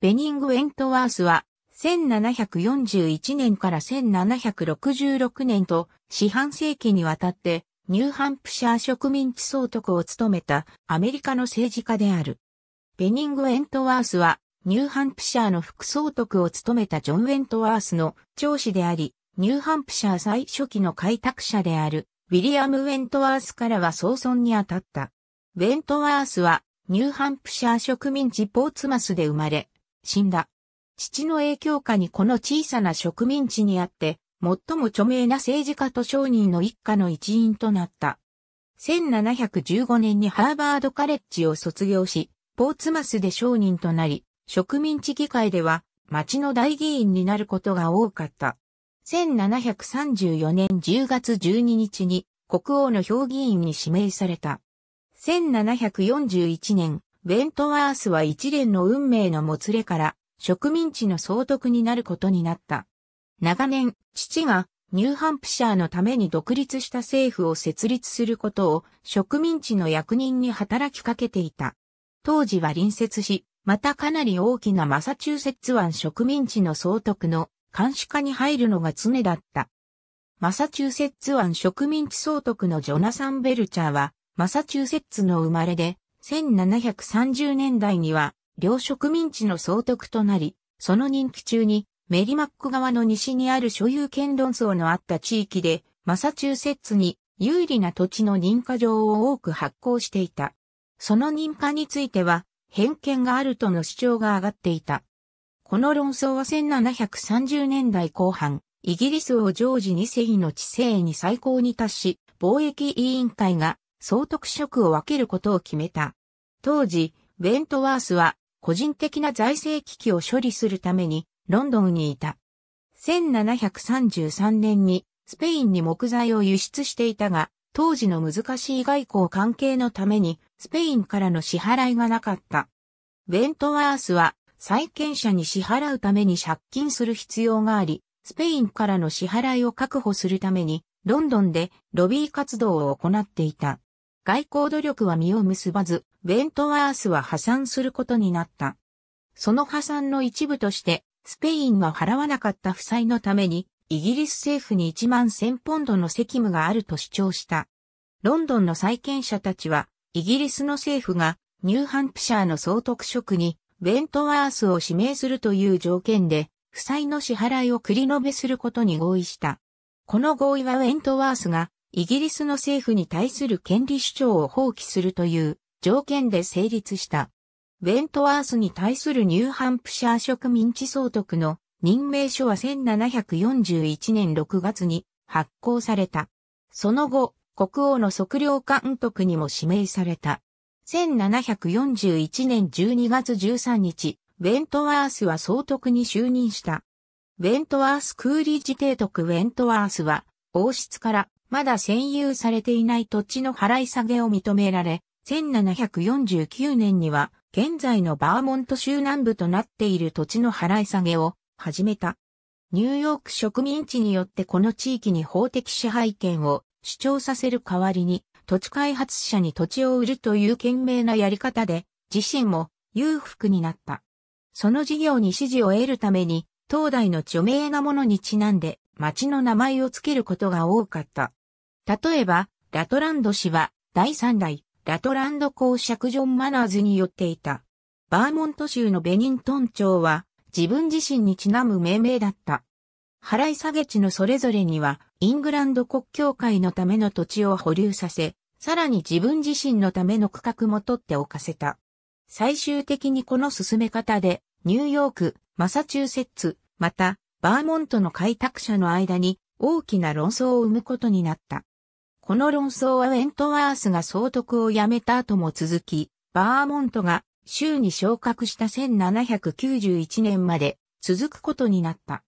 ベニング・ウェントワースは、1741年から1766年と、四半世紀にわたって、ニューハンプシャー植民地総督を務めたアメリカの政治家である。ベニング・ウェントワースは、ニューハンプシャーの副総督を務めたジョン・ウェントワースの長子であり、ニューハンプシャー最初期の開拓者である、ウィリアム・ウェントワースからは総存にあたった。ウェントワースは、ニューハンプシャー植民地ポーツマスで生まれ、死んだ。父の影響下にこの小さな植民地にあって、最も著名な政治家と商人の一家の一員となった。1715年にハーバードカレッジを卒業し、ポーツマスで商人となり、植民地議会では町の大議員になることが多かった。1734年10月12日に国王の評議員に指名された。1741年、ベントワースは一連の運命のもつれから植民地の総督になることになった。長年、父がニューハンプシャーのために独立した政府を設立することを植民地の役人に働きかけていた。当時は隣接し、またかなり大きなマサチューセッツ湾植民地の総督の監視下に入るのが常だった。マサチューセッツ湾植民地総督のジョナサン・ベルチャーは、マサチューセッツの生まれで、1730年代には、両植民地の総督となり、その任期中に、メリマック側の西にある所有権論争のあった地域で、マサチューセッツに有利な土地の認可状を多く発行していた。その認可については、偏見があるとの主張が上がっていた。この論争は1730年代後半、イギリスをジョージ2世の治世に最高に達し、貿易委員会が総督職を分けることを決めた。当時、ベントワースは個人的な財政危機を処理するためにロンドンにいた。1733年にスペインに木材を輸出していたが、当時の難しい外交関係のためにスペインからの支払いがなかった。ベントワースは債権者に支払うために借金する必要があり、スペインからの支払いを確保するためにロンドンでロビー活動を行っていた。外交努力は実を結ばず、ベントワースは破産することになった。その破産の一部として、スペインが払わなかった負債のために、イギリス政府に1万1000ポンドの責務があると主張した。ロンドンの債権者たちは、イギリスの政府がニューハンプシャーの総督職にベントワースを指名するという条件で、負債の支払いを繰り延べすることに合意した。この合意はウェントワースがイギリスの政府に対する権利主張を放棄するという条件で成立した。ウェントワースに対するニューハンプシャー植民地総督の任命書は1741年6月に発行された。その後、国王の測量監督にも指名された。1741年12月13日、ウェントワースは総督に就任した。ウェントワース・クーリッジ提督ウェントワースは、王室からまだ占有されていない土地の払い下げを認められ、1749年には、現在のバーモント州南部となっている土地の払い下げを始めた。ニューヨーク植民地によってこの地域に法的支配権を主張させる代わりに、土地開発者に土地を売るという賢明なやり方で、自身も裕福になった。その事業に支持を得るために、東大の著名なものにちなんで、町の名前を付けることが多かった。例えば、ラトランド氏は第3代ラトランド公爵ジョン・マナーズによっていた。バーモント州のベニントン町は自分自身にちなむ命名だった。払い下げ地のそれぞれにはイングランド国教会のための土地を保留させ、さらに自分自身のための区画も取っておかせた。最終的にこの進め方で、ニューヨーク、マサチューセッツ、また、バーモントの開拓者の間に大きな論争を生むことになった。この論争はウェントワースが総督を辞めた後も続き、バーモントが州に昇格した1791年まで続くことになった。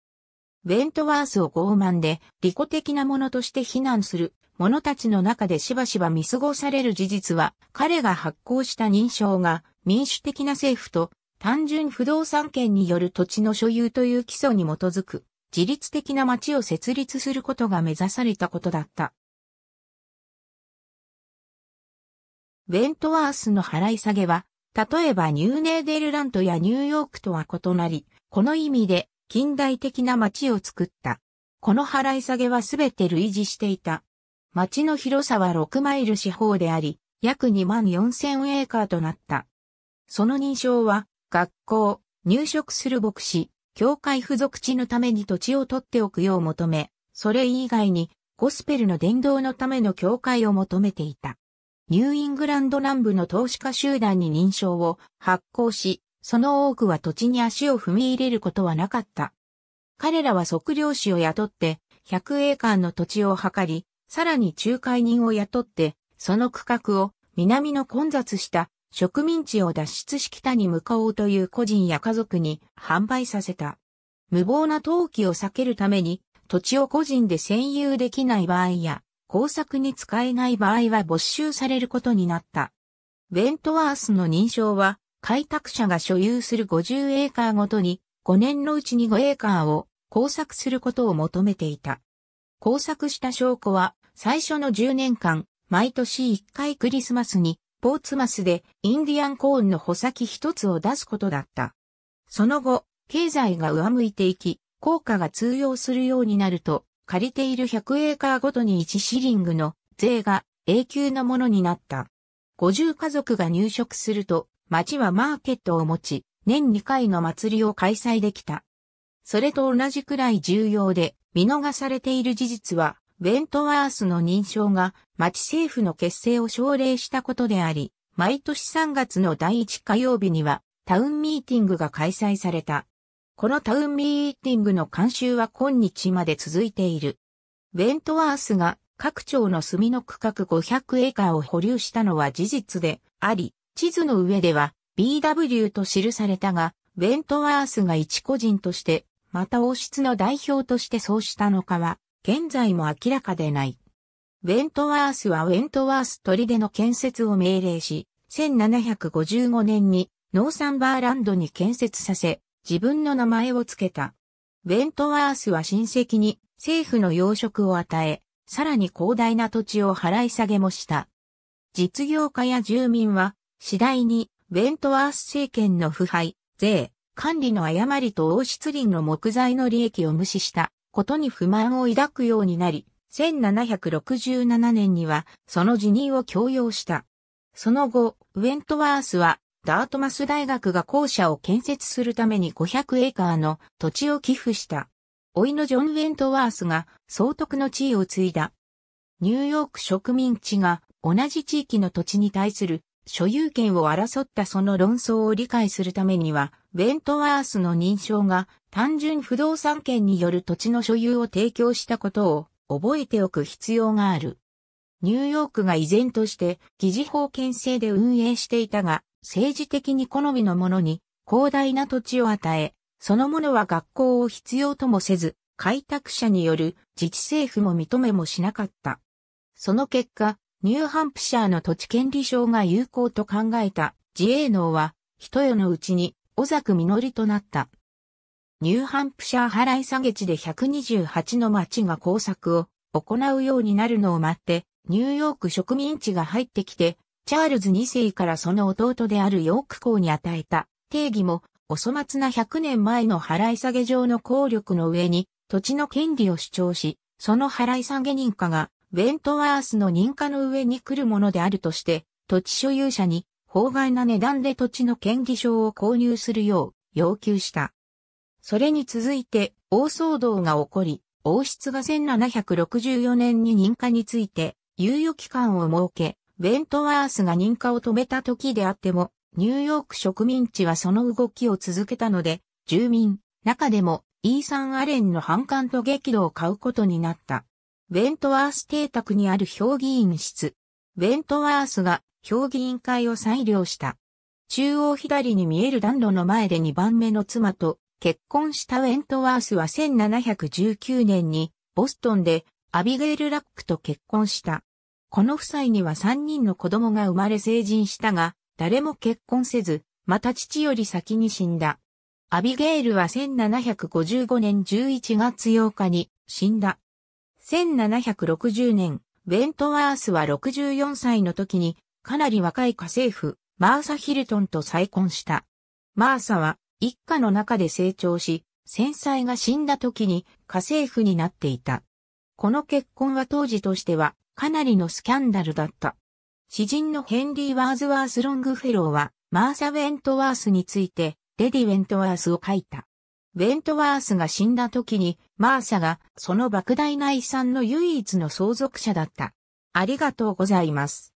ウェントワースを傲慢で利己的なものとして非難する者たちの中でしばしば見過ごされる事実は、彼が発行した認証が民主的な政府と単純不動産権による土地の所有という基礎に基づく自律的な町を設立することが目指されたことだった。ウェントワースの払い下げは、例えばニューネーデルラントやニューヨークとは異なり、この意味で近代的な街を作った。この払い下げはすべて類似していた。街の広さは6マイル四方であり、約2万4千エーカーとなった。その認証は、学校、入植する牧師、教会付属地のために土地を取っておくよう求め、それ以外に、ゴスペルの伝道のための教会を求めていた。ニューイングランド南部の投資家集団に認証を発行し、その多くは土地に足を踏み入れることはなかった。彼らは測量士を雇って、100エーカーの土地を測り、さらに仲介人を雇って、その区画を南の混雑した植民地を脱出し北に向かおうという個人や家族に販売させた。無謀な投機を避けるために土地を個人で占有できない場合や、工作に使えない場合は没収されることになった。ウェントワースの認証は、開拓者が所有する50エーカーごとに、5年のうちに5エーカーを工作することを求めていた。工作した証拠は、最初の10年間、毎年1回クリスマスに、ポーツマスでインディアンコーンの穂先一つを出すことだった。その後、経済が上向いていき、効果が通用するようになると、借りている100エーカーごとに1シリングの税が永久のものになった。50家族が入植すると、町はマーケットを持ち、年2回の祭りを開催できた。それと同じくらい重要で、見逃されている事実は、ウェントワースの認証が町政府の結成を奨励したことであり、毎年3月の第1火曜日にはタウンミーティングが開催された。このタウンミーティングの監修は今日まで続いている。ウェントワースが各町の墨の区画500エーカーを保留したのは事実であり、地図の上では BW と記されたが、ウェントワースが一個人として、また王室の代表としてそうしたのかは、現在も明らかでない。ウェントワースはウェントワース砦の建設を命令し、1755年にノーサンバーランドに建設させ、自分の名前を付けた。ウェントワースは親戚に政府の要職を与え、さらに広大な土地を払い下げもした。実業家や住民は次第にウェントワース政権の腐敗、税、管理の誤りと王室林の木材の利益を無視したことに不満を抱くようになり、1767年にはその辞任を強要した。その後、ウェントワースはダートマス大学が校舎を建設するために500エーカーの土地を寄付した。甥のジョン・ウェントワースが総督の地位を継いだ。ニューヨーク植民地が同じ地域の土地に対する所有権を争ったその論争を理解するためには、ウェントワースの認証が単純不動産権による土地の所有を提供したことを覚えておく必要がある。ニューヨークが依然として議事法権制で運営していたが、政治的に好みのものに広大な土地を与え、そのものは学校を必要ともせず、開拓者による自治政府も認めもしなかった。その結果、ニューハンプシャーの土地権利証が有効と考えた自営農は、一夜のうちにざく実りとなった。ニューハンプシャー払い下げ地で128の町が工作を行うようになるのを待って、ニューヨーク植民地が入ってきて、チャールズ2世からその弟であるヨーク公に与えた定義も、お粗末な100年前の払い下げ上の効力の上に、土地の権利を主張し、その払い下げ認可が、ウェントワースの認可の上に来るものであるとして、土地所有者に、法外な値段で土地の権利証を購入するよう要求した。それに続いて、大騒動が起こり、王室が1764年に認可について、猶予期間を設け、ベントワースが認可を止めた時であっても、ニューヨーク植民地はその動きを続けたので、住民、中でも、イーサン・アレンの反感と激怒を買うことになった。ベントワース邸宅にある評議員室。ベントワースが評議員会を裁量した。中央左に見える暖炉の前で2番目の妻と結婚したウェントワースは1719年にボストンでアビゲイル・ラックと結婚した。この夫妻には3人の子供が生まれ成人したが、誰も結婚せず、また父より先に死んだ。アビゲイルは1755年11月8日に死んだ。1760年、ウェントワースは64歳の時に、かなり若い家政婦、マーサ・ヒルトンと再婚した。マーサは、一家の中で成長し、戦災が死んだ時に家政婦になっていた。この結婚は当時としてはかなりのスキャンダルだった。詩人のヘンリー・ワーズワース・ロングフェローは、マーサ・ウェントワースについて、レディ・ウェントワースを書いた。ウェントワースが死んだ時に、マーサがその莫大な遺産の唯一の相続者だった。ありがとうございます。